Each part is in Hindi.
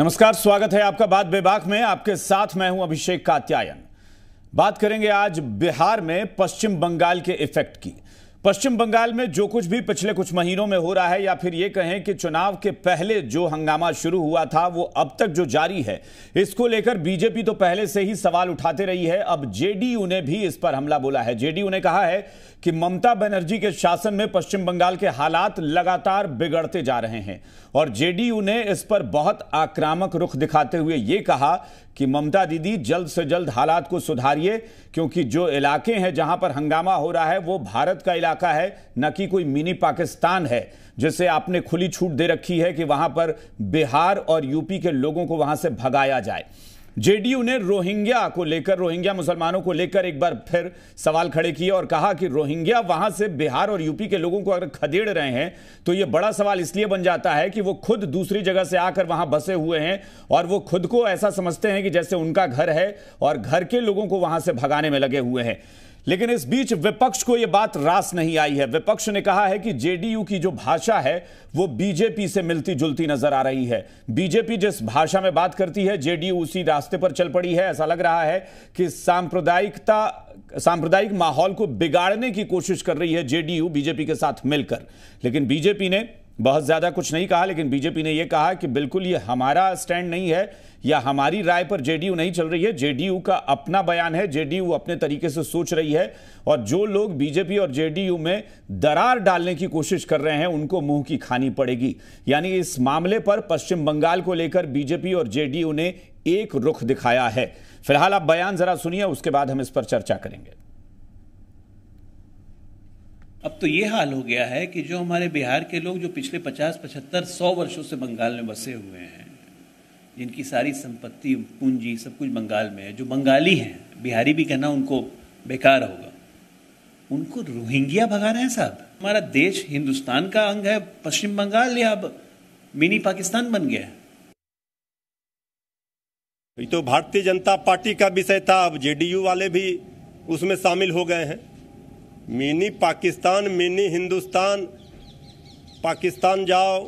नमस्कार स्वागत है आपका बात बेबाक में आपके साथ मैं हूं अभिषेक कात्यायन बात करेंगे आज बिहार में पश्चिम बंगाल के इफेक्ट की पश्चिम बंगाल में जो कुछ भी पिछले कुछ महीनों में हो रहा है या फिर ये कहें कि चुनाव के पहले जो हंगामा शुरू हुआ था वो अब तक जो जारी है इसको लेकर बीजेपी तो पहले से ही सवाल उठाते रही है अब जेडीयू ने भी इस पर हमला बोला है जेडीयू ने कहा है कि ममता बनर्जी के शासन में पश्चिम बंगाल के हालात लगातार बिगड़ते जा रहे हैं और जेडीयू ने इस पर बहुत आक्रामक रुख दिखाते हुए ये कहा कि ममता दीदी जल्द से जल्द हालात को सुधारिए क्योंकि जो इलाके हैं जहां पर हंगामा हो रहा है वो भारत का इलाका है न कि कोई मिनी पाकिस्तान है जिसे आपने खुली छूट दे रखी है कि वहां पर बिहार और यूपी के लोगों को वहां से भगाया जाए जेडीयू ने रोहिंग्या को लेकर रोहिंग्या मुसलमानों को लेकर एक बार फिर सवाल खड़े किए और कहा कि रोहिंग्या वहां से बिहार और यूपी के लोगों को अगर खदेड़ रहे हैं तो यह बड़ा सवाल इसलिए बन जाता है कि वो खुद दूसरी जगह से आकर वहां बसे हुए हैं और वो खुद को ऐसा समझते हैं कि जैसे उनका घर है और घर के लोगों को वहां से भगाने में लगे हुए हैं लेकिन इस बीच विपक्ष को यह बात रास नहीं आई है विपक्ष ने कहा है कि जेडीयू की जो भाषा है वो बीजेपी से मिलती जुलती नजर आ रही है बीजेपी जिस भाषा में बात करती है जेडीयू उसी रास्ते पर चल पड़ी है ऐसा लग रहा है कि सांप्रदायिकता सांप्रदायिक माहौल को बिगाड़ने की कोशिश कर रही है जेडीयू बीजेपी के साथ मिलकर लेकिन बीजेपी ने बहुत ज्यादा कुछ नहीं कहा लेकिन बीजेपी ने यह कहा कि बिल्कुल ये हमारा स्टैंड नहीं है या हमारी राय पर जेडीयू नहीं चल रही है जेडीयू का अपना बयान है जेडीयू अपने तरीके से सोच रही है और जो लोग बीजेपी और जेडीयू में दरार डालने की कोशिश कर रहे हैं उनको मुंह की खानी पड़ेगी यानी इस मामले पर पश्चिम बंगाल को लेकर बीजेपी और जेडीयू ने एक रुख दिखाया है फिलहाल आप बयान जरा सुनिए उसके बाद हम इस पर चर्चा करेंगे अब तो ये हाल हो गया है कि जो हमारे बिहार के लोग जो पिछले 50, 75, 100 वर्षों से बंगाल में बसे हुए हैं जिनकी सारी संपत्ति पूंजी सब कुछ बंगाल में है जो बंगाली हैं बिहारी भी कहना उनको बेकार होगा उनको रोहिंग्या भगा रहे हैं साहब हमारा देश हिंदुस्तान का अंग है पश्चिम बंगाल या अब मिनी पाकिस्तान बन गया है ये तो भारतीय जनता पार्टी का विषय था अब जेडीयू वाले भी उसमें शामिल हो गए हैं मिनी पाकिस्तान मिनी हिंदुस्तान पाकिस्तान जाओ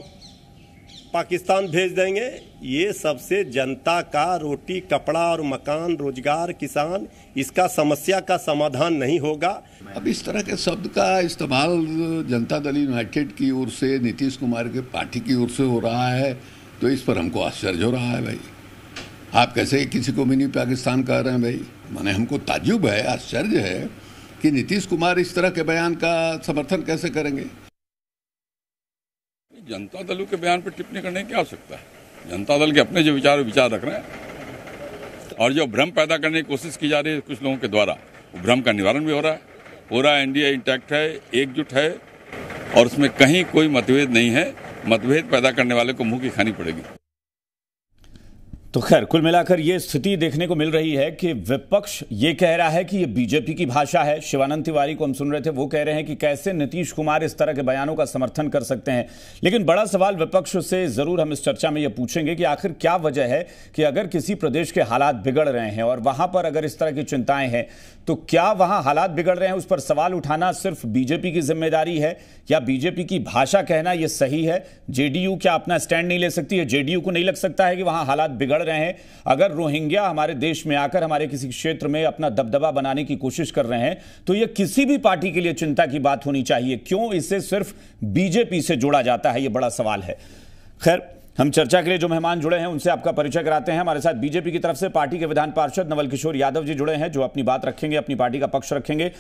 पाकिस्तान भेज देंगे ये सबसे जनता का रोटी कपड़ा और मकान रोजगार किसान इसका समस्या का समाधान नहीं होगा अब इस तरह के शब्द का इस्तेमाल जनता दल यूनाइटेड की ओर से नीतीश कुमार के पार्टी की ओर से हो रहा है तो इस पर हमको आश्चर्य हो रहा है भाई आप कैसे किसी को मिनी पाकिस्तान कह रहे हैं भाई माने हमको ताजुब है आश्चर्य है कि नीतीश कुमार इस तरह के बयान का समर्थन कैसे करेंगे जनता दलों के बयान पर टिप्पणी करने की आवश्यकता है जनता दल के अपने जो विचार विचार रख रहे हैं और जो भ्रम पैदा करने की कोशिश की जा रही है कुछ लोगों के द्वारा वो भ्रम का निवारण भी हो रहा है पूरा एनडीए इंटैक्ट है एकजुट है और उसमें कहीं कोई मतभेद नहीं है मतभेद पैदा करने वाले को मुंह की खानी पड़ेगी तो खैर कुल मिलाकर यह स्थिति देखने को मिल रही है कि विपक्ष ये कह रहा है कि यह बीजेपी की भाषा है शिवानंद तिवारी को हम सुन रहे थे वो कह रहे हैं कि कैसे नीतीश कुमार इस तरह के बयानों का समर्थन कर सकते हैं लेकिन बड़ा सवाल विपक्ष से जरूर हम इस चर्चा में यह पूछेंगे कि आखिर क्या वजह है कि अगर किसी प्रदेश के हालात बिगड़ रहे हैं और वहां पर अगर इस तरह की चिंताएं हैं तो क्या वहां हालात बिगड़ रहे हैं उस पर सवाल उठाना सिर्फ बीजेपी की जिम्मेदारी है या बीजेपी की भाषा कहना यह सही है जेडीयू क्या अपना स्टैंड नहीं ले सकती है जेडीयू को नहीं लग सकता है कि वहां हालात बिगड़ लड़ रहे हैं अगर रोहिंग्या हमारे देश में आकर हमारे किसी क्षेत्र में अपना दबदबा बनाने की कोशिश कर रहे हैं तो यह किसी भी पार्टी के लिए चिंता की बात होनी चाहिए क्यों इसे सिर्फ बीजेपी से जोड़ा जाता है यह बड़ा सवाल है खैर हम चर्चा के लिए जो मेहमान जुड़े हैं उनसे आपका परिचय कराते हैं हमारे साथ बीजेपी की तरफ से पार्टी के विधान पार्षद नवल किशोर यादव जी जुड़े हैं जो अपनी बात रखेंगे अपनी पार्टी का पक्ष रखेंगे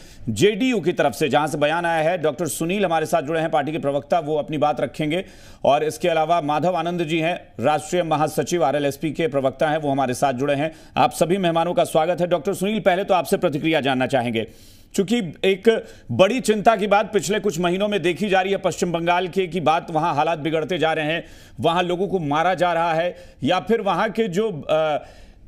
जेडीयू की तरफ से जहां से बयान आया है डॉक्टर सुनील हमारे साथ जुड़े हैं पार्टी के प्रवक्ता वो अपनी बात रखेंगे और इसके अलावा माधव आनंद जी हैं राष्ट्रीय महासचिव आर के प्रवक्ता हैं वो हमारे साथ जुड़े हैं आप सभी मेहमानों का स्वागत है डॉक्टर सुनील पहले तो आपसे प्रतिक्रिया जानना चाहेंगे चूंकि एक बड़ी चिंता की बात पिछले कुछ महीनों में देखी जा रही है पश्चिम बंगाल के की बात वहां हालात बिगड़ते जा रहे हैं वहां लोगों को मारा जा रहा है या फिर वहां के जो आ,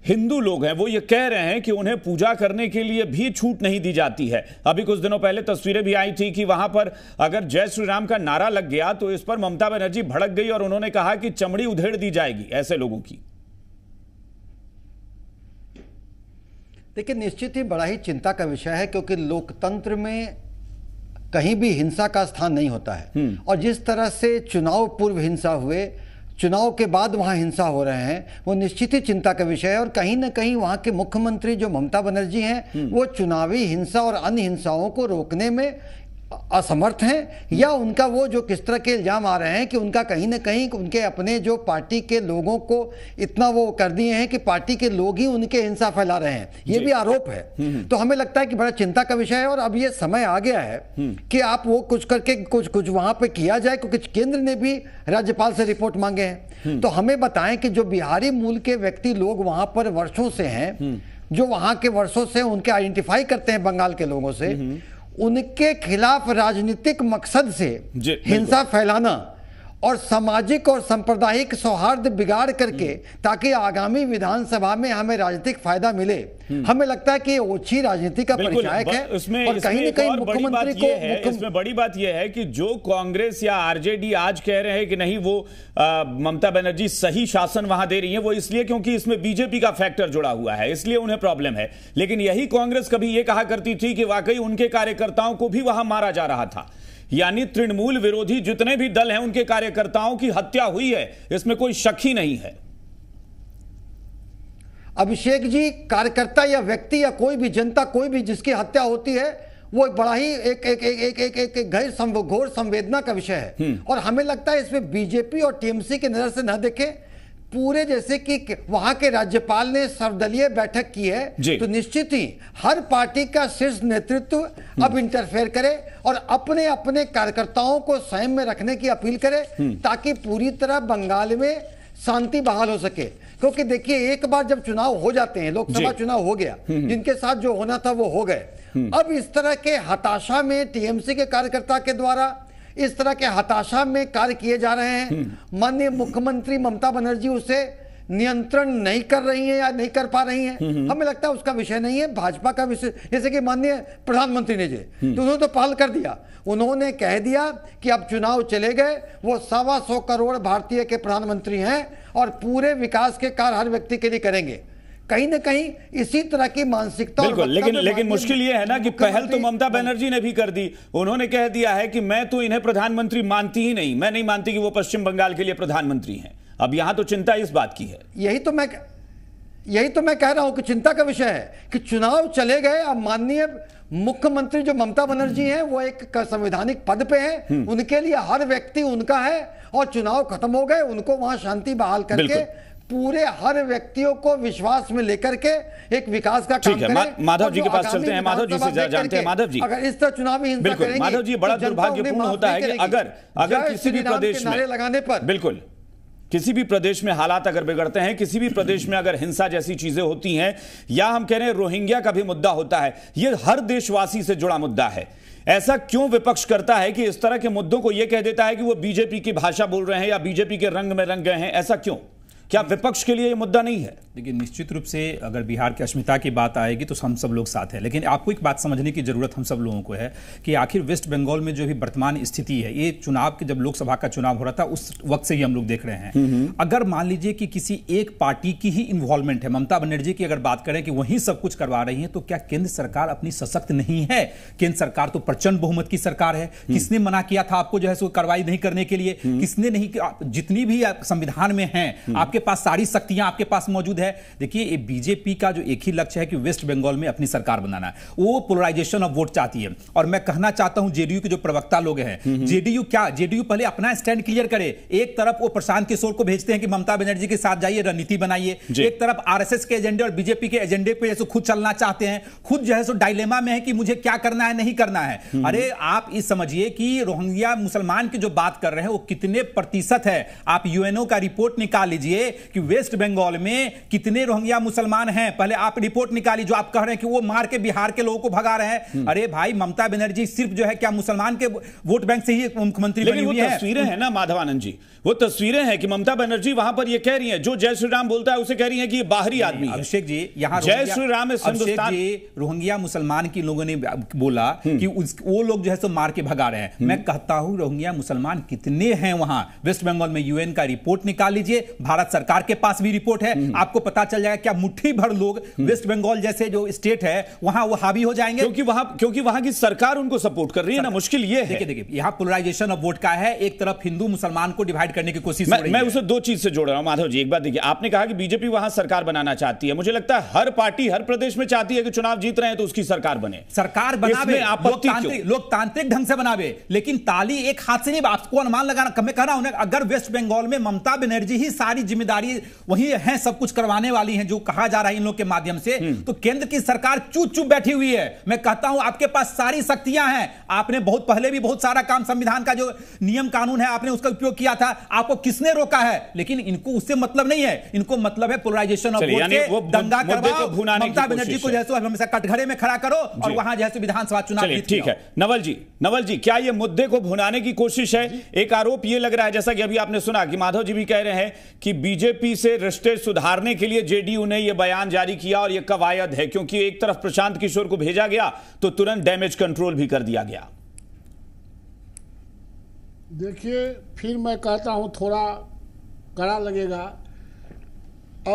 हिंदू लोग हैं वो ये कह रहे हैं कि उन्हें पूजा करने के लिए भी छूट नहीं दी जाती है अभी कुछ दिनों पहले तस्वीरें भी आई थी कि वहां पर अगर जय श्री राम का नारा लग गया तो इस पर ममता बनर्जी भड़क गई और उन्होंने कहा कि चमड़ी उधेड़ दी जाएगी ऐसे लोगों की देखिए निश्चित ही बड़ा ही चिंता का विषय है क्योंकि लोकतंत्र में कहीं भी हिंसा का स्थान नहीं होता है हम्म। और जिस तरह से चुनाव पूर्व हिंसा हुए चुनाव के बाद वहाँ हिंसा हो रहे हैं वो निश्चित ही चिंता का विषय है और कहीं ना कहीं वहाँ के मुख्यमंत्री जो ममता बनर्जी हैं हम्म। वो चुनावी हिंसा और अन्य हिंसाओं को रोकने में असमर्थ हैं या उनका वो जो किस तरह के इल्ज़ाम आ रहे हैं कि उनका कहीं ना कहीं उनके अपने जो पार्टी के लोगों को इतना वो कर दिए हैं कि पार्टी के लोग ही उनके हिंसा फैला रहे हैं ये भी आरोप है हम्म, हम्म। तो हमें लगता है कि बड़ा चिंता का विषय है और अब ये समय आ गया है हम्म। कि आप वो कुछ करके कुछ कुछ वहाँ पर किया जाए क्योंकि केंद्र ने भी राज्यपाल से रिपोर्ट मांगे हैं तो हमें बताएं कि जो बिहारी मूल के व्यक्ति लोग वहाँ पर वर्षों से हैं जो वहाँ के वर्षों से उनके आइडेंटिफाई करते हैं बंगाल के लोगों से उनके खिलाफ राजनीतिक मकसद से हिंसा फैलाना और सामाजिक और सांप्रदायिक सौहार्द बिगाड़ करके ताकि आगामी विधानसभा में हमें राजनीतिक फायदा मिले हम्म। हमें लगता है कि ओछी राजनीति का परिचायक है उसमें और कहीं ना कहीं मुख्यमंत्री को मुख्य... इसमें बड़ी बात यह है कि जो कांग्रेस या आरजेडी आज कह रहे हैं कि नहीं वो ममता बनर्जी सही शासन वहां दे रही है वो इसलिए क्योंकि इसमें बीजेपी का फैक्टर जुड़ा हुआ है इसलिए उन्हें प्रॉब्लम है लेकिन यही कांग्रेस कभी ये कहा करती थी कि वाकई उनके कार्यकर्ताओं को भी वहां मारा जा रहा था यानी तृणमूल विरोधी जितने भी दल हैं उनके कार्यकर्ताओं की हत्या हुई है इसमें कोई शक ही नहीं है अभिषेक जी कार्यकर्ता या व्यक्ति या कोई भी जनता कोई भी जिसकी हत्या होती है वो बड़ा ही एक एक एक एक एक एक, एक संव, घोर संवेदना का विषय है हम्म। और हमें लगता है इसमें बीजेपी और टीएमसी के नजर से न देखें पूरे जैसे कि वहां के राज्यपाल ने सर्वदलीय बैठक की है तो निश्चित ही हर पार्टी का शीर्ष नेतृत्व हम्म। अब इंटरफेयर करे और अपने अपने कार्यकर्ताओं को स्वयं में रखने की अपील करे हम्म। ताकि पूरी तरह बंगाल में शांति बहाल हो सके क्योंकि देखिए एक बार जब चुनाव हो जाते हैं लोकसभा चुनाव हो गया हम्म। जिनके साथ जो होना था वो हो गए अब इस तरह के हताशा में टीएमसी के कार्यकर्ता के द्वारा इस तरह के हताशा में कार्य किए जा रहे हैं हम्म। माननीय मुख्यमंत्री ममता बनर्जी उसे नियंत्रण नहीं कर रही है या नहीं कर पा रही है हम्म, हम्म। हमें लगता है उसका विषय नहीं है भाजपा का विषय जैसे कि माननीय प्रधानमंत्री ने जे तो उन्होंने तो पहल कर दिया उन्होंने कह दिया कि अब चुनाव चले गए वो सवा सौ करोड़ भारतीय के प्रधानमंत्री हैं और पूरे विकास के कार्य हर व्यक्ति के लिए करेंगे कहीं ना कहीं इसी तरह की मानसिकता बिल्कुल लेकिन लेकिन मुश्किल ये है ना कि पहल तो ममता बनर्जी ने भी कर दी उन्होंने कह दिया है कि मैं तो इन्हें प्रधानमंत्री मानती ही नहीं मैं नहीं मानती कि वो पश्चिम बंगाल के लिए प्रधानमंत्री हैं अब यहां तो चिंता इस बात की है यही तो मैं यही तो मैं कह रहा हूं कि चिंता का विषय है कि चुनाव चले गए अब माननीय मुख्यमंत्री जो ममता बनर्जी हैं वो एक संवैधानिक पद पे हैं हम्म। उनके लिए हर व्यक्ति उनका है और चुनाव खत्म हो गए उनको वहां शांति बहाल करके पूरे हर व्यक्तियों को विश्वास में लेकर के एक विकास का काम करें माधव जी के पास चलते हैं माधव जी से जानते हैं माधव जी अगर इस तरह चुनावी बिल्कुल माधव जी बड़ा तो दुर्भाग्यपूर्ण होता है कि अगर अगर किसी भी प्रदेश में लगाने पर बिल्कुल किसी भी प्रदेश में हालात अगर बिगड़ते हैं किसी भी प्रदेश में अगर हिंसा जैसी चीजें होती हैं या हम कह रहे हैं रोहिंग्या का भी मुद्दा होता है ये हर देशवासी से जुड़ा मुद्दा है ऐसा क्यों विपक्ष करता है कि इस तरह के मुद्दों को यह कह देता है कि वो बीजेपी की भाषा बोल रहे हैं या बीजेपी के रंग में रंग गए हैं ऐसा क्यों क्या विपक्ष के लिए ये मुद्दा नहीं है देखिए निश्चित रूप से अगर बिहार की अस्मिता की बात आएगी तो हम सब लोग साथ हैं लेकिन आपको एक बात समझने की ज़रूरत हम सब लोगों को है कि आखिर वेस्ट बंगाल में जो भी वर्तमान स्थिति है ये चुनाव के जब लोकसभा का चुनाव हो रहा था उस वक्त से ही हम लोग देख रहे हैं हम्म, हम्म। अगर मान लीजिए कि किसी एक पार्टी की ही इन्वॉल्वमेंट है ममता बनर्जी की अगर बात करें कि वही सब कुछ करवा रही है तो क्या केंद्र सरकार अपनी सशक्त नहीं है केंद्र सरकार तो प्रचंड बहुमत की सरकार है हम्म। किसने मना किया था आपको जो है कार्रवाई नहीं करने के लिए किसने नहीं जितनी भी संविधान में है आपके पास सारी शक्तियां आपके पास मौजूद है देखिए बीजेपी का जो एक ही लक्ष्य है कि वेस्ट बंगाल में अपनी सरकार बनाना है वो पोलराइजेशन ऑफ वोट चाहती है और मैं कहना चाहता हूं जेडीयू के जो प्रवक्ता लोग हैं हम्म, हम्म। जेडीयू क्या जेडीयू पहले अपना स्टैंड क्लियर करे एक तरफ वो प्रशांत किशोर को भेजते हैं कि ममता बनर्जी के साथ जाइए रणनीति बनाइए एक तरफ आरएसएस के एजेंडे और बीजेपी के एजेंडे पर जैसे खुद चलना चाहते हैं खुद जो है सो डायलेमा में है कि मुझे क्या करना है नहीं करना है हम्म। अरे आप इस समझिए कि रोहिंग्या मुसलमान की जो बात कर रहे हैं वो कितने प्रतिशत है आप यूएनओ का रिपोर्ट निकाल लीजिए कि वेस्ट बंगाल में कितने रोहिंग्या मुसलमान हैं पहले आप रिपोर्ट निकाली जो आप कह रहे हैं कि वो मार के बिहार के लोगों को भगा रहे हैं अरे भाई ममता बनर्जी सिर्फ जो है क्या मुसलमान के वोट बैंक से ही मुख्यमंत्री बनी हुई है तस्वीरें हैं ना माधवानंद जी वो तस्वीरें हैं कि ममता बनर्जी वहां पर ये कह रही है जो जय श्री राम बोलता है उसे कह रही है कि ये बाहरी आदमी अभिषेक जी यहाँ जय श्री राम जी रोहिंग्या मुसलमान की लोगों ने बोला हम्म। कि वो लोग जो है सो मार के भगा रहे हैं हम्म। मैं कहता हूं रोहिंग्या मुसलमान कितने हैं वहां वेस्ट बंगाल में यूएन का रिपोर्ट निकाल लीजिए भारत सरकार के पास भी रिपोर्ट है हम्म। आपको पता चल जाएगा क्या मुट्ठी भर लोग हम्म। वेस्ट बंगाल जैसे जो स्टेट है वहां वो हावी हो जाएंगे क्योंकि वहां क्योंकि वहां की सरकार उनको सपोर्ट कर रही है ना मुश्किल ये है देखिए यहाँ पोलराइजेशन ऑफ वोट का है एक तरफ हिंदू मुसलमान को डिवाइड करने की कोशिश मैं, उसे दो चीज से जोड़ रहा हूँ माधव जी एक बात देखिए आपने कहा कि बीजेपी वहां सरकार बनाना चाहती है मुझे लगता है हर पार्टी हर प्रदेश में चाहती है कि चुनाव जीत रहे हैं तो उसकी सरकार बने सरकार बनावे लोकतांत्रिक ढंग से बनावे लेकिन ताली एक हाथ से नहीं आपको अनुमान लगाना मैं कह रहा हूं अगर वेस्ट बंगाल में ममता बनर्जी ही सारी जिम्मेदारी जिम्मेदारी वही है सब कुछ करवाने वाली है जो कहा जा रहा है इन लोग के माध्यम से हम्म। तो केंद्र की सरकार चुप चुप बैठी हुई है मैं कहता हूं आपके पास सारी शक्तियां हैं आपने बहुत पहले भी बहुत सारा काम संविधान का जो नियम कानून है आपने उसका उपयोग किया था आपको किसने रोका है लेकिन इनको उससे मतलब नहीं है इनको मतलब है पोलराइजेशन ऑफ दंगा ममता बनर्जी को जैसे हमेशा कटघरे में खड़ा करो और वहां जैसे विधानसभा चुनाव ठीक है नवल जी नवल जी क्या ये मुद्दे को भुनाने की कोशिश है एक आरोप ये लग रहा है जैसा कि अभी आपने सुना कि माधव जी भी कह रहे हैं कि बी बीजेपी से रिश्ते सुधारने के लिए जेडीयू ने यह बयान जारी किया और यह कवायद है क्योंकि एक तरफ प्रशांत किशोर को भेजा गया तो तुरंत डैमेज कंट्रोल भी कर दिया गया देखिए फिर मैं कहता हूं थोड़ा कड़ा लगेगा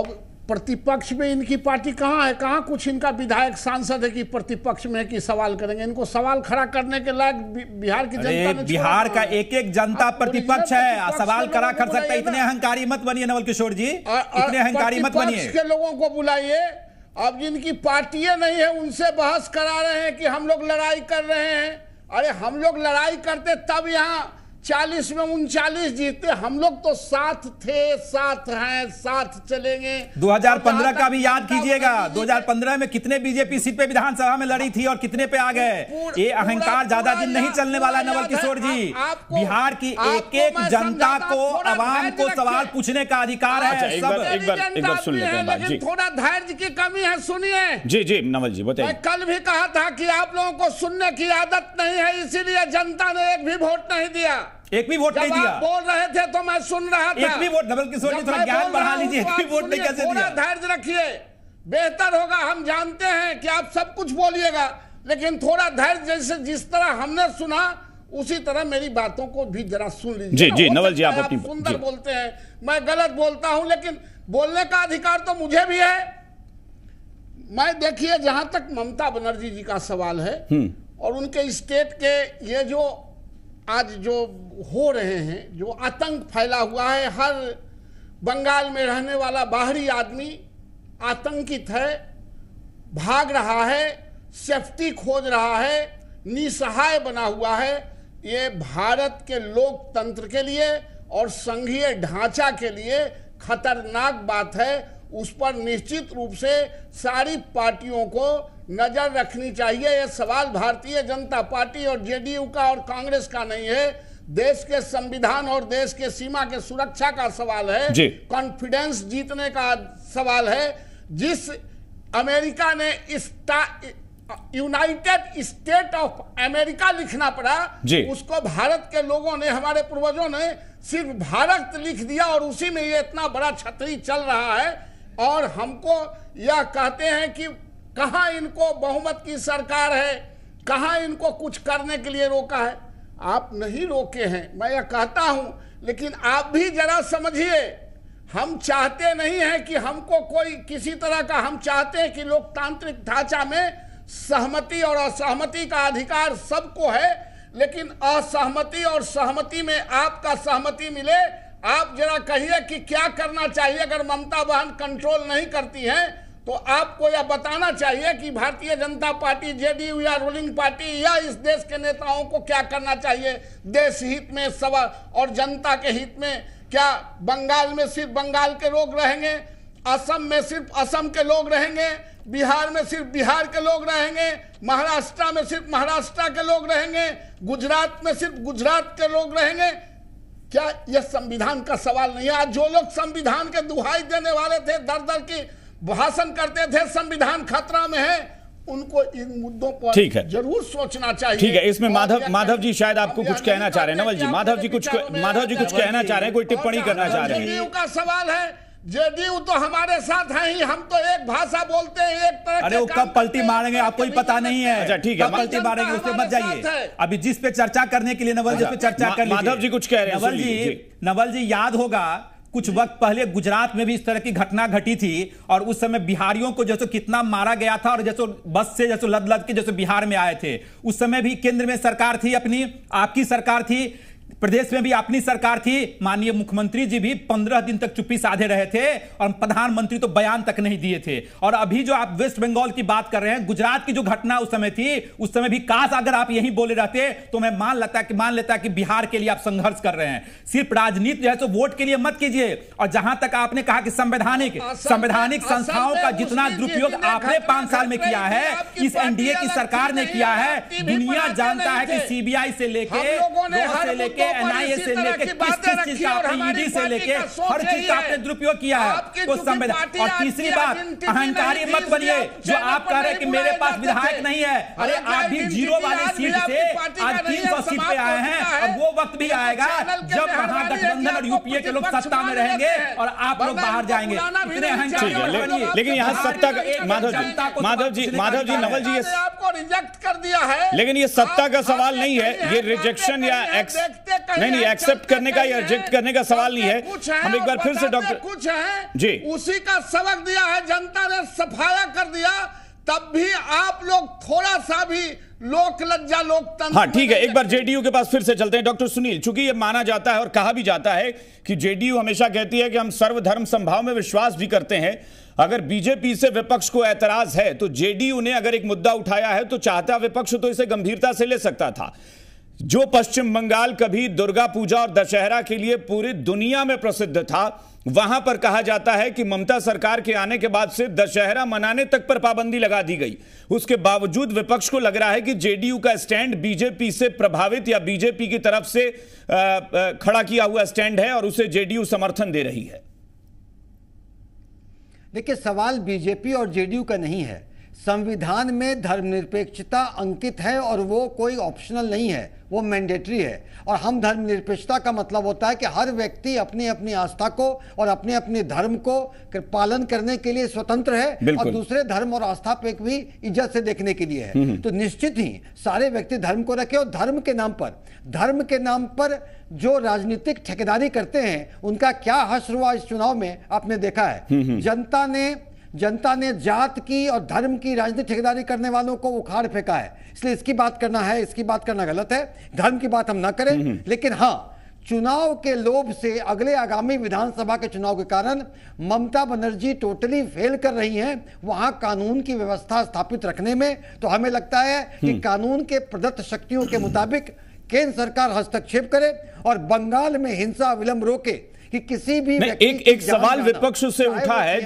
अब प्रतिपक्ष में इनकी पार्टी कहाँ है कहाँ कुछ इनका विधायक सांसद है कि प्रतिपक्ष में है कि सवाल करेंगे इनको सवाल खड़ा करने के लायक बिहार की जनता बिहार का एक एक जनता प्रतिपक्ष है सवाल खड़ा कर सकता है इतने अहंकारी मत बनिए नवल किशोर जी इतने अहंकारी मत बनिए इसके लोगों को बुलाइए अब जिनकी पार्टियां नहीं है उनसे बहस करा रहे हैं कि हम लोग लड़ाई कर रहे हैं अरे हम लोग लड़ाई करते तब यहाँ चालीस में उनचालीस जीते हम लोग तो साथ थे साथ हैं साथ चलेंगे 2015 का भी याद कीजिएगा 2015 में कितने बीजेपी सीट पे विधानसभा में लड़ी थी और कितने पे आ गए ये अहंकार ज्यादा दिन नहीं चलने वाला नवल किशोर जी बिहार की एक एक जनता को आवाम को सवाल पूछने का अधिकार है अच्छा, थोड़ा धैर्य की कमी है सुनिए जी जी नवल जी बताइए कल भी कहा था की आप लोगों को सुनने की आदत नहीं है इसीलिए जनता ने एक भी वोट नहीं दिया एक भी वोट नहीं दिया बोल रहे थे तो मैं सुन रहा था एक भी वोट डबल की सोचिए थोड़ा ज्ञान बढ़ा लीजिए एक तो भी वोट नहीं कैसे दिया धैर्य रखिए बेहतर होगा हम जानते हैं कि आप सब कुछ बोलिएगा लेकिन थोड़ा धैर्य जैसे जिस तरह हमने सुना उसी तरह मेरी बातों को भी जरा सुन लीजिए जी जी नवल जी आप अपनी सुंदर बोलते हैं मैं गलत बोलता हूं लेकिन बोलने का अधिकार तो मुझे भी है मैं देखिए जहां तक ममता बनर्जी जी का सवाल है हम्म। और उनके स्टेट के ये जो आज जो हो रहे हैं जो आतंक फैला हुआ है हर बंगाल में रहने वाला बाहरी आदमी आतंकित है भाग रहा है सेफ्टी खोज रहा है निसहाय बना हुआ है ये भारत के लोकतंत्र के लिए और संघीय ढांचा के लिए खतरनाक बात है उस पर निश्चित रूप से सारी पार्टियों को नजर रखनी चाहिए यह सवाल भारतीय जनता पार्टी और जेडीयू का और कांग्रेस का नहीं है देश के संविधान और देश के सीमा के सुरक्षा का सवाल है कॉन्फिडेंस जीतने का सवाल है जिस अमेरिका ने इस यूनाइटेड स्टेट ऑफ अमेरिका लिखना पड़ा उसको भारत के लोगों ने हमारे पूर्वजों ने सिर्फ भारत लिख दिया और उसी में ये इतना बड़ा छतरी चल रहा है और हमको यह कहते हैं कि कहाँ इनको बहुमत की सरकार है कहाँ इनको कुछ करने के लिए रोका है आप नहीं रोके हैं मैं यह कहता हूं लेकिन आप भी जरा समझिए हम चाहते नहीं हैं कि हमको कोई किसी तरह का हम चाहते हैं कि लोकतांत्रिक ढांचा में सहमति और असहमति का अधिकार सबको है लेकिन असहमति और सहमति में आपका सहमति मिले आप जरा कहिए कि क्या करना चाहिए अगर ममता बहन कंट्रोल नहीं करती हैं तो आपको यह बताना चाहिए कि भारतीय जनता पार्टी जेडीयू या रूलिंग पार्टी या इस देश के नेताओं को क्या करना चाहिए देश हित में सवा और जनता के हित में क्या बंगाल में सिर्फ बंगाल के लोग रहेंगे असम में सिर्फ असम के लोग रहेंगे बिहार में सिर्फ बिहार के लोग रहेंगे महाराष्ट्र में सिर्फ महाराष्ट्र के लोग रहेंगे गुजरात में सिर्फ गुजरात के लोग रहेंगे क्या यह संविधान का सवाल नहीं है आज जो लोग संविधान के दुहाई देने वाले थे दर दर की भाषण करते थे संविधान खतरा में है उनको इन मुद्दों पर ठीक है जरूर सोचना चाहिए ठीक है इसमें माधव माधव जी शायद आपको कुछ कहना चाह रहे हैं नवल जी माधव जी कुछ माधव जी कुछ कहना चाह रहे हैं कोई टिप्पणी करना चाह रहे हैं जेडीयू का सवाल है जेडीयू तो हमारे साथ है ही हम तो एक भाषा बोलते हैं एक तरह अरे वो कब पलटी मारेंगे आपको ही पता नहीं है अच्छा ठीक है पलटी मारेंगे उससे मत जाइए अभी जिस पे चर्चा करने के लिए नवल जी अच्छा, पे चर्चा कर माधव जी कुछ कह रहे हैं नवल जी नवल जी याद होगा कुछ वक्त पहले गुजरात में भी इस तरह की घटना घटी थी और उस समय बिहारियों को जैसे कितना मारा गया था और जैसे बस से जैसे लद लद के जैसे बिहार में आए थे उस समय भी केंद्र में सरकार थी अपनी आपकी सरकार थी प्रदेश में भी अपनी सरकार थी माननीय मुख्यमंत्री जी भी पंद्रह दिन तक चुप्पी साधे रहे थे और प्रधानमंत्री तो बयान तक नहीं दिए थे और अभी जो आप वेस्ट बंगाल की बात कर रहे हैं गुजरात की जो घटना उस समय थी उस समय भी काश अगर आप यही बोले रहते तो मैं मान लेता कि मान लेता कि बिहार के लिए आप संघर्ष कर रहे हैं सिर्फ राजनीति जो है सो तो वोट के लिए मत कीजिए और जहां तक आपने कहा कि संवैधानिक संवैधानिक संस्थाओं का जितना दुरुपयोग आपने पांच साल में किया है इस एनडीए की सरकार ने किया है दुनिया जानता है कि सीबीआई से लेके लेके एनआईए से लेके किस किस चीज का आपने ईडी से लेके हर चीज का आपने दुरुपयोग किया है वो संविधान और तीसरी बात अहंकारी मत बनिए जो आप कह रहे हैं कि मेरे पास विधायक नहीं है अरे आप भी जीरो वाली सीट से आज तीन सौ सीट पे आए हैं और वो वक्त भी आएगा जब महागठबंधन और यूपीए के लोग सत्ता में रहेंगे और आप लोग बाहर जाएंगे इतने अहंकारी लेकिन यहाँ सत्ता तो का माधव जी माधव जी माधव जी नवल जी आपको रिजेक्ट कर दिया है लेकिन ये सत्ता का सवाल नहीं है ये रिजेक्शन या एक्स नहीं नहीं एक्सेप्ट करने का या रिजेक्ट करने का सवाल नहीं है हम एक बार फिर से डॉक्टर कुछ है जी उसी का सबक दिया है जनता ने सफाया कर दिया तब भी आप लोग थोड़ा सा भी लोक लज्जा लोकतंत्र हाँ ठीक है एक बार जेडीयू के पास फिर से चलते हैं डॉक्टर सुनील चूंकि ये माना जाता है और कहा भी जाता है कि जेडीयू हमेशा कहती है कि हम सर्वधर्म संभाव में विश्वास भी करते हैं अगर बीजेपी से विपक्ष को ऐतराज है तो जेडीयू ने अगर एक मुद्दा उठाया है तो चाहता विपक्ष तो इसे गंभीरता से ले सकता था जो पश्चिम बंगाल कभी दुर्गा पूजा और दशहरा के लिए पूरी दुनिया में प्रसिद्ध था वहां पर कहा जाता है कि ममता सरकार के आने के बाद से दशहरा मनाने तक पर पाबंदी लगा दी गई उसके बावजूद विपक्ष को लग रहा है कि जेडीयू का स्टैंड बीजेपी से प्रभावित या बीजेपी की तरफ से खड़ा किया हुआ स्टैंड है और उसे जेडीयू समर्थन दे रही है देखिए सवाल बीजेपी और जेडीयू का नहीं है संविधान में धर्मनिरपेक्षता अंकित है और वो कोई ऑप्शनल नहीं है वो मैंडेटरी है और हम धर्मनिरपेक्षता का मतलब होता है कि हर व्यक्ति अपनी अपनी आस्था को और अपने अपने धर्म को पालन करने के लिए स्वतंत्र है और दूसरे धर्म और आस्था पे भी इज्जत से देखने के लिए है हम्म, हम्म। तो निश्चित ही सारे व्यक्ति धर्म को रखे और धर्म के नाम पर धर्म के नाम पर जो राजनीतिक ठेकेदारी करते हैं उनका क्या हश्र हुआ इस चुनाव में आपने देखा है हम्म, जनता ने जनता ने जात की और धर्म की राजनीति ठेकेदारी करने वालों को उखाड़ फेंका है इसलिए इसकी बात करना है इसकी बात करना गलत है धर्म की बात हम ना करें हम्म, हम्म। लेकिन हाँ चुनाव के लोभ से अगले आगामी विधानसभा के चुनाव के कारण ममता बनर्जी टोटली फेल कर रही हैं वहां कानून की व्यवस्था स्थापित रखने में तो हमें लगता है कि हम्म। कानून के प्रदत्त शक्तियों के मुताबिक केंद्र सरकार हस्तक्षेप करे और बंगाल में हिंसा विलंब रोके कि किसी भी नहीं, एक एक सवाल विपक्ष से उठा है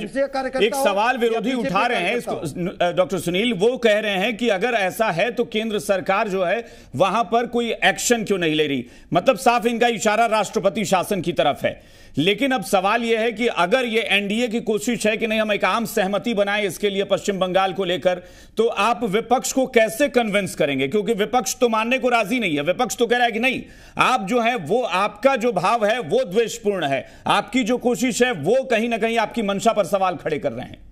एक सवाल विरोधी उठा रहे हैं डॉक्टर सुनील वो कह रहे हैं कि अगर ऐसा है तो केंद्र सरकार जो है वहां पर कोई एक्शन क्यों नहीं ले रही मतलब साफ इनका इशारा राष्ट्रपति शासन की तरफ है लेकिन अब सवाल यह है कि अगर यह एनडीए की कोशिश है कि नहीं हम एक आम सहमति बनाएं इसके लिए पश्चिम बंगाल को लेकर तो आप विपक्ष को कैसे कन्विंस करेंगे क्योंकि विपक्ष तो मानने को राजी नहीं है विपक्ष तो कह रहा है कि नहीं आप जो है वो आपका जो भाव है वो द्वेषपूर्ण है आपकी जो कोशिश है वो कहीं ना कहीं आपकी मंशा पर सवाल खड़े कर रहे हैं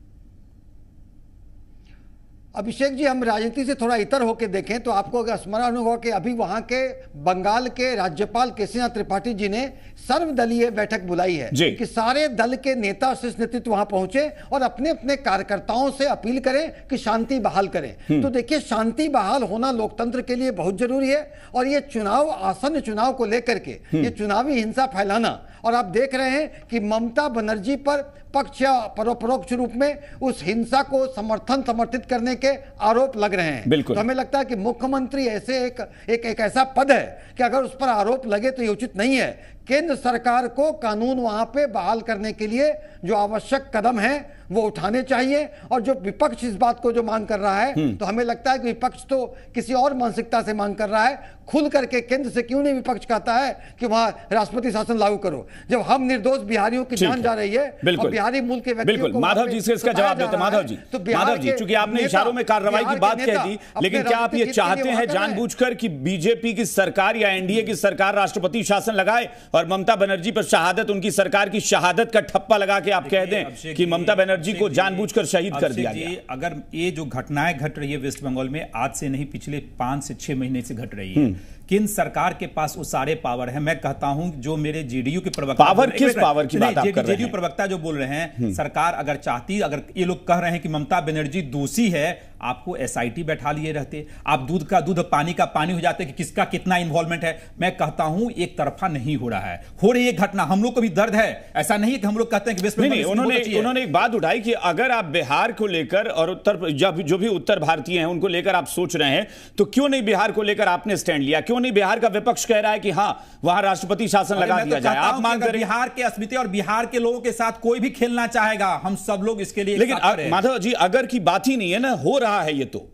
अभिषेक जी हम राजनीति से थोड़ा इतर होकर देखें तो आपको अगर स्मरण होगा कि अभी वहां के बंगाल के राज्यपाल केसीनाथ त्रिपाठी जी ने सर्वदलीय बैठक बुलाई है कि सारे दल के नेता शीर्ष नेतृत्व वहां पहुंचे और अपने अपने कार्यकर्ताओं से अपील करें कि शांति बहाल करें हम्म। तो देखिए शांति बहाल होना लोकतंत्र के लिए बहुत जरूरी है और ये चुनाव आसन्न चुनाव को लेकर के ये हम्म। चुनावी हिंसा फैलाना और आप देख रहे हैं कि ममता बनर्जी पर पक्ष या परोपरोक्ष रूप में उस हिंसा को समर्थन समर्थित करने के आरोप लग रहे हैं बिल्कुल तो हमें लगता है कि मुख्यमंत्री ऐसे एक, एक एक ऐसा पद है कि अगर उस पर आरोप लगे तो ये उचित नहीं है केंद्र सरकार को कानून वहां पे बहाल करने के लिए जो आवश्यक कदम है वो उठाने चाहिए और जो विपक्ष इस बात को जो मांग कर रहा है हम्म। तो हमें लगता है कि विपक्ष तो किसी और मानसिकता से मांग कर रहा है खुल करके केंद्र से क्यों नहीं विपक्ष कहता है कि वहां राष्ट्रपति शासन लागू करो जब हम निर्दोष बिहारियों की जान जा रही है और बिहारी मूल के बिल्कुल माधव जी से इसका जवाब देते माधव जी तो माधव जी चूंकि आपने इशारों में कार्रवाई की बात कह दी लेकिन क्या आप ये चाहते हैं जानबूझ कि बीजेपी की सरकार या एनडीए की सरकार राष्ट्रपति शासन लगाए और और ममता बनर्जी पर शहादत उनकी सरकार की शहादत का ठप्पा लगा के आप कह दें कि ममता बनर्जी को जानबूझकर शहीद कर दिया गया अगर ये जो घटनाएं घट रही है वेस्ट बंगाल में आज से नहीं पिछले पांच से छह महीने से घट रही है हम्म। किन सरकार के पास वो सारे पावर है मैं कहता हूं जो मेरे जेडीयू के प्रवक्ता पावर किस पावर की बात आप कर रहे हैं जेडीयू प्रवक्ता जो बोल रहे हैं हम्म। सरकार अगर चाहती अगर ये लोग कह रहे हैं कि ममता बनर्जी दोषी है आपको एसआईटी बैठा लिए रहते आप दूध का दूध पानी का पानी हो जाते कि किसका कितना इन्वॉल्वमेंट है मैं कहता हूं एक तरफा नहीं हो रहा है हो रही है घटना हम लोग को भी दर्द है ऐसा नहीं है कि हम लोग कहते हैं कि उन्होंने उन्होंने एक बात उठाई कि अगर आप बिहार को लेकर और उत्तर जब जो भी उत्तर भारतीय हैं उनको लेकर आप सोच रहे हैं तो क्यों नहीं बिहार को लेकर आपने स्टैंड लिया क्यों क्यों नहीं बिहार का विपक्ष कह रहा है कि हाँ वहां राष्ट्रपति शासन लगा तो दिया जाए आप मांग कर बिहार के अस्मिति और बिहार के लोगों के साथ कोई भी खेलना चाहेगा हम सब लोग इसके लिए लेकिन माधव जी अगर की बात ही नहीं है ना हो रहा है ये तो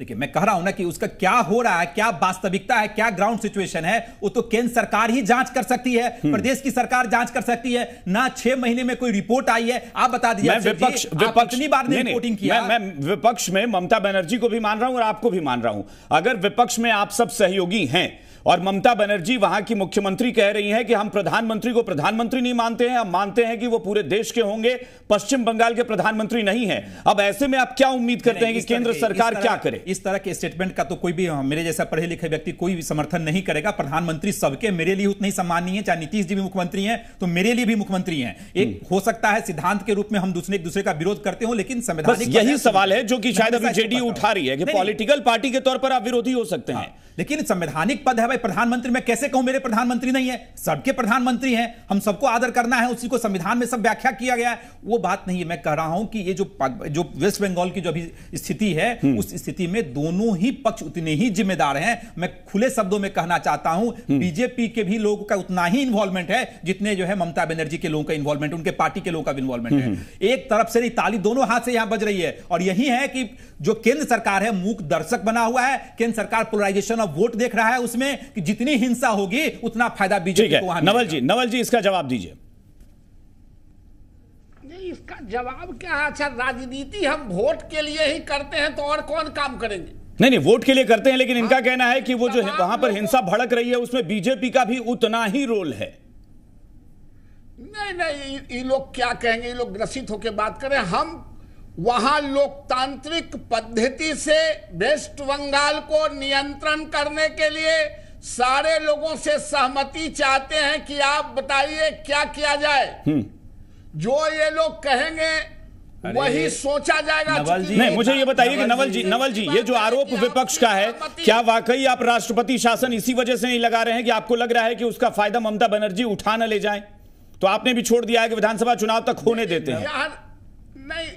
देखिए मैं कह रहा हूं ना कि उसका क्या हो रहा है क्या वास्तविकता है क्या ग्राउंड सिचुएशन है वो तो केंद्र सरकार ही जांच कर सकती है हम्म। प्रदेश की सरकार जांच कर सकती है ना छह महीने में कोई रिपोर्ट आई है आप बता दीजिए विपक्ष विपक्ष बार ने रिपोर्टिंग किया मैं, मैं विपक्ष में ममता बनर्जी को भी मान रहा हूं और आपको भी मान रहा हूं अगर विपक्ष में आप सब सहयोगी हैं और ममता बनर्जी वहां की मुख्यमंत्री कह रही हैं कि हम प्रधानमंत्री को प्रधानमंत्री नहीं मानते हैं हम मानते हैं कि वो पूरे देश के होंगे पश्चिम बंगाल के प्रधानमंत्री नहीं है अब ऐसे में आप क्या उम्मीद करते हैं कि केंद्र सरकार क्या करे इस तरह के स्टेटमेंट का तो कोई भी हाँ, मेरे जैसा पढ़े लिखे व्यक्ति कोई भी समर्थन नहीं करेगा प्रधानमंत्री सबके मेरे लिए उतने ही सम्माननीय है चाहे नीतीश जी भी मुख्यमंत्री हैं तो मेरे लिए भी मुख्यमंत्री हैं एक हम्म। हो सकता है सिद्धांत के रूप में हम दूसरे एक दूसरे का विरोध करते हो लेकिन संवैधानिक यही सवाल है जो कि शायद अभी जेडीयू उठा रही है कि पॉलिटिकल पार्टी के तौर पर आप विरोधी हो सकते हैं हाँ, लेकिन संवैधानिक पद है भाई प्रधानमंत्री मैं कैसे कहूं मेरे प्रधानमंत्री नहीं है सबके प्रधानमंत्री हैं हम सबको आदर करना है उसी को संविधान में सब व्याख्या किया गया है वो बात नहीं है मैं कह रहा हूं कि ये जो जो वेस्ट बंगाल की जो अभी स्थिति है हम्म। उस स्थिति में में दोनों ही पक्ष उतने ही जिम्मेदार हैं मैं खुले शब्दों में कहना चाहता हूं बीजेपी हम्म। के भी लोगों का उतना ही इन्वॉल्वमेंट है जितने जो है ममता बनर्जी के लोगों का इन्वॉल्वमेंट उनके पार्टी के लोगों का इन्वॉल्वमेंट है हम्म, हम्म। एक तरफ से नहीं ताली दोनों हाथ से यहां बज रही है और यही है कि जो केंद्र सरकार है मूक दर्शक बना हुआ है केंद्र सरकार पोलराइजेशन ऑफ वोट देख रहा है उसमें कि जितनी हिंसा होगी उतना फायदा बीजेपी को नवल जी नवल जी इसका जवाब दीजिए इसका जवाब क्या है अच्छा राजनीति हम वोट के लिए ही करते हैं तो और कौन काम करेंगे नहीं नहीं वोट के लिए करते हैं लेकिन इनका हाँ। कहना है कि वो जो वहां पर हिंसा भड़क रही है उसमें बीजेपी का भी उतना ही रोल है नहीं नहीं ये लोग क्या कहेंगे ये लोग ग्रसित होकर बात करें हम वहां लोकतांत्रिक पद्धति से वेस्ट बंगाल को नियंत्रण करने के लिए सारे लोगों से सहमति चाहते हैं कि आप बताइए क्या किया जाए हम्म। जो ये लोग कहेंगे वही सोचा जाएगा नवल नहीं मुझे ये बताइए कि नवल जी नवल जी ये जो आरोप विपक्ष का है क्या वाकई आप राष्ट्रपति शासन इसी वजह से नहीं लगा रहे हैं कि आपको लग रहा है कि उसका फायदा ममता बनर्जी उठा ना ले जाए तो आपने भी छोड़ दिया है कि विधानसभा चुनाव तक होने देते हैं यार नहीं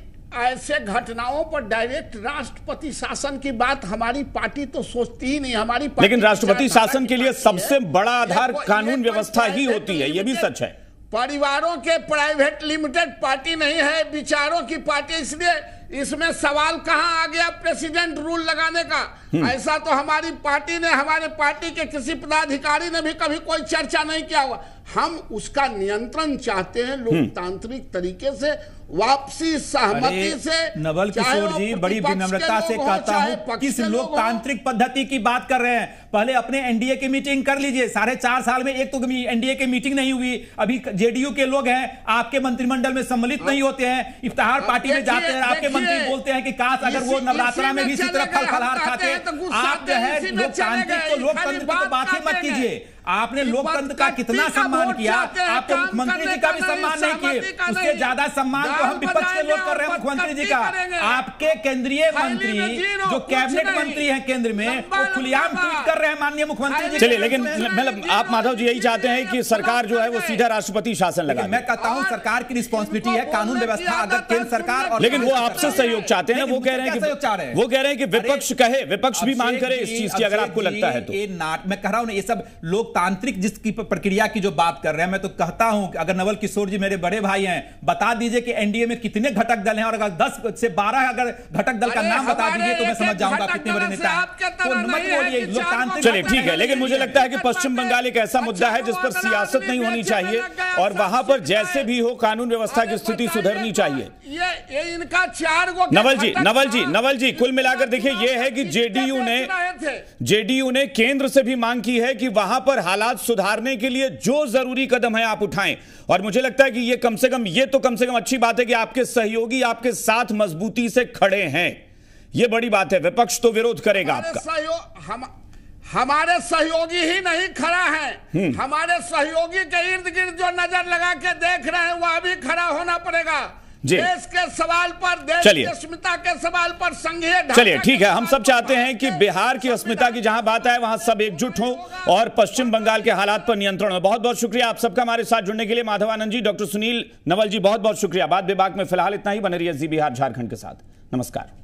ऐसे घटनाओं पर डायरेक्ट राष्ट्रपति शासन की बात हमारी पार्टी तो सोचती ही नहीं हमारी लेकिन राष्ट्रपति शासन के लिए सबसे बड़ा आधार कानून व्यवस्था ही होती तो है ये भी सच है परिवारों के प्राइवेट लिमिटेड पार्टी नहीं है विचारों की पार्टी इसलिए इसमें सवाल कहाँ आ गया प्रेसिडेंट रूल लगाने का हम्म। ऐसा तो हमारी पार्टी ने हमारे पार्टी के किसी पदाधिकारी ने भी कभी कोई चर्चा नहीं किया हुआ हम उसका नियंत्रण चाहते हैं लोकतांत्रिक तरीके से वापसी सहमति से नवल किशोर जी बड़ी विनम्रता से कहता हूं किस लोकतांत्रिक पद्धति की बात कर रहे हैं पहले अपने एनडीए की मीटिंग कर लीजिए साढ़े चार साल में एक तो एनडीए की मीटिंग नहीं हुई अभी जेडीयू के लोग हैं आपके मंत्रिमंडल में सम्मिलित हाँ। नहीं होते हैं इफ्तार हाँ, पार्टी में जाते हैं आपके मंत्री बोलते हैं कि काश अगर वो नवरात्रा में भी इसी तरह फल फलहार खाते तो आप जो है लोकतांत्रिक को तो लोकतंत्र तो बात ही मत कीजिए आपने लोकतंत्र का कितना सम्मान किया आपको मुख्यमंत्री जी का भी सम्मान नहीं किए उससे ज्यादा सम्मान तो हम विपक्ष के लोग कर रहे हैं मुख्यमंत्री जी का आपके केंद्रीय मंत्री जो कैबिनेट मंत्री हैं केंद्र में वो खुलेआम ट्वीट कर रहे हैं माननीय मुख्यमंत्री जी चलिए लेकिन मतलब आप माधव जी यही चाहते हैं कि सरकार जो है वो सीधा राष्ट्रपति शासन लगा मैं कहता हूँ सरकार की रिस्पॉन्सिबिलिटी है कानून व्यवस्था अगर केंद्र सरकार लेकिन वो आपसे सहयोग चाहते हैं वो कह रहे हैं वो कह रहे हैं कि विपक्ष कहे विपक्ष भी मांग करे इस चीज की अगर आपको लगता है तो मैं कह रहा हूँ ये सब लोग लोकतांत्रिक जिसकी प्रक्रिया की जो बात कर रहे हैं मैं तो कहता हूं कि अगर नवल किशोर जी मेरे बड़े भाई हैं बता दीजिए कि एनडीए में कितने घटक दल हैं और अगर 10 से 12 अगर घटक दल का नाम बता दीजिए तो मैं समझ जाऊंगा कितने बड़े नेता लोकतांत्रिक चलिए ठीक है लेकिन मुझे लगता है कि पश्चिम बंगाल एक ऐसा मुद्दा है जिस पर सियासत नहीं होनी चाहिए और वहां पर जैसे भी हो कानून व्यवस्था की स्थिति सुधरनी चाहिए इनका चार नवल जी नवल जी नवल जी कुल मिलाकर देखिए यह है कि जेडीयू ने जेडीयू ने केंद्र से भी मांग की है कि वहां पर हालात सुधारने के लिए जो जरूरी कदम है आप उठाएं और मुझे लगता है कि ये कम से कम ये तो कम से कम अच्छी बात है कि आपके सहयोगी आपके साथ मजबूती से खड़े हैं ये बड़ी बात है विपक्ष तो विरोध करेगा आपका हम हमारे सहयोगी ही नहीं खड़ा है हम्म। हमारे सहयोगी के इर्द गिर्द जो नजर लगा के देख रहे हैं वह भी खड़ा होना पड़ेगा देश के सवाल पर देश चलिए अस्मिता के सवाल पर संघीय चलिए ठीक है हम सब चाहते हैं कि बिहार की अस्मिता की जहां बात आए वहां सब एकजुट हो और पश्चिम बंगाल के हालात पर नियंत्रण हो बहुत बहुत शुक्रिया आप सबका हमारे साथ जुड़ने के लिए माधवानंद जी डॉक्टर सुनील नवल जी बहुत बहुत शुक्रिया बाद विभाग में फिलहाल इतना ही बने रही जी बिहार झारखंड के साथ नमस्कार